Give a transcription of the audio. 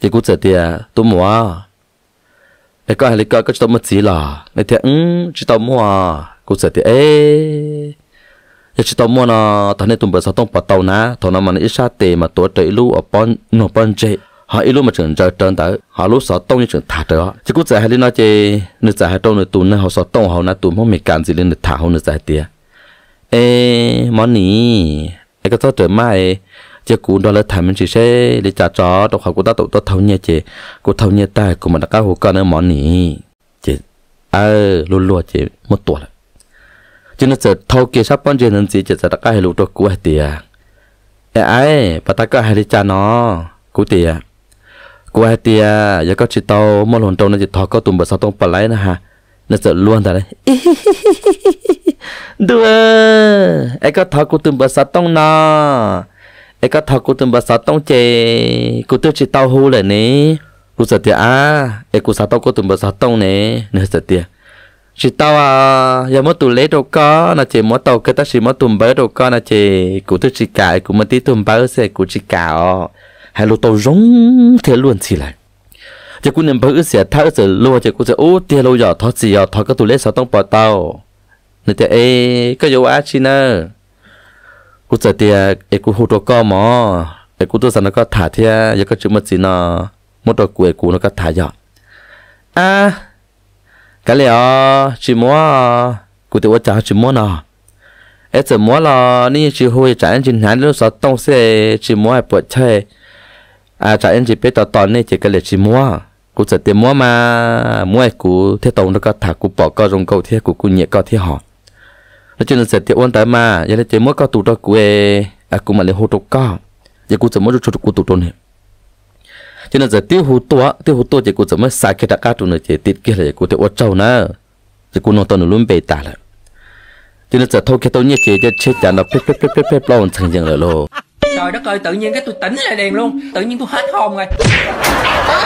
chỉ cú sợ tiệt tôi mua ai có hay lấy coi có cho tôi mất gì là này thì ứng chỉ tôi mua cú sợ tiệt ấy giờ chỉ tôi mua nó thằng này tụi bữa sau tông bắt tàu nè, thằng nào mà nó ít xa tệ mà tôi chạy lu ở bên nó bên chạy họ ít lu mà chừng chờ trơn tới họ lúc sau tông như chừng thả được, chỉ cú sợ hay lên nói chơi nửa sợ hay trong nửa tụi nó họ sau tông họ nó tụi nó mình cản gì lên nửa thả họ nửa sợ tiệt ê món này ai có cho trời mai chỉ cú đó là thằng mình chỉ sẽ để trả cho đâu học của ta tổ tao thâu nhẹ chế của thâu nhẹ ta của mình đã cao hồ cơ nữa món nỉ chế ờ à, luôn luôn chế một tuổi cho nên giờ thâu kia sắp bắn chế nên gì chế sẽ đã cao hồ tôi cú hay tiề ai ai bà ta có hai đi cha nó cú tiề cú hay tiề giờ có chị tàu một lần tao nên chị thâu có tụm bờ sao tông bà lấy nữa ha nên sẽ luôn ta đấy đùa ai có thâu cú tụm bờ sao tông nó ấy có thọ cụ từng bà sáu tông chè cụ tiêu chỉ tao hú lại nè cụ sợ tiệt à ấy cụ sáu tông cụ từng bà sáu tông nè nè sợ tiệt chỉ tao à giờ mất tụ lấy đồ có là chỉ mất tàu cái ta chỉ mất tụm bớ đồ có là chỉ cụ tiêu chỉ cả cụ mất tí tụm bớ sẽ cụ chỉ cả hay lô tàu rong thế luôn chỉ lại chỉ cụ niệm bớ sẽ tháo sẽ lô chỉ cụ sẽ ô tiền lô giờ thọ gì giờ thọ cái tụ lấy sáu tông bỏ tàu nè thế ấy có dấu á chi nè กูจะเตียเอกูหูตัวก็หมอ เอกูตัวสันก็ถ่าเทียยังก็จุดมัดสีนอมดตัวกูเอกูนก็ถ่ายอดอ่ะก็เลยอ๋อชิมัวกูตัวจ้าชิมัวนอเอจะมัวลอนี่ชิหูจ่ายจินหันรู้สอดต้องเสชิมัวปวดเชยอ่าจ่ายจินไปต่อตอนนี้จะก็เลยชิมัวกูจะเตียมัวมามัวกูเที่ยตรงแล้วก็ถ่ากูปอกก็รงกูเที่ยกูกูเหนียก็เที่ยหอ nó chỉ sẽ tiêu ôn tới mà giờ là chỉ mỗi cao tụ đó của à cũng mà lấy hỗ trợ cao giờ cũng chỉ mỗi chút chút tụ này cho nên giờ tiêu hỗ tua tiêu hỗ tua chỉ cũng chỉ mới cái đặc tụ này chỉ tiết kia là cũng tiêu trâu nữa chỉ cũng nó toàn luôn bề tả là cho nên giờ thôi cái tôi nhớ chỉ cho chết chả nó pep pep pep pep pep lâu thành dần rồi lô trời đất ơi tự nhiên cái tôi tỉnh lại liền luôn tự nhiên tôi hết hồn rồi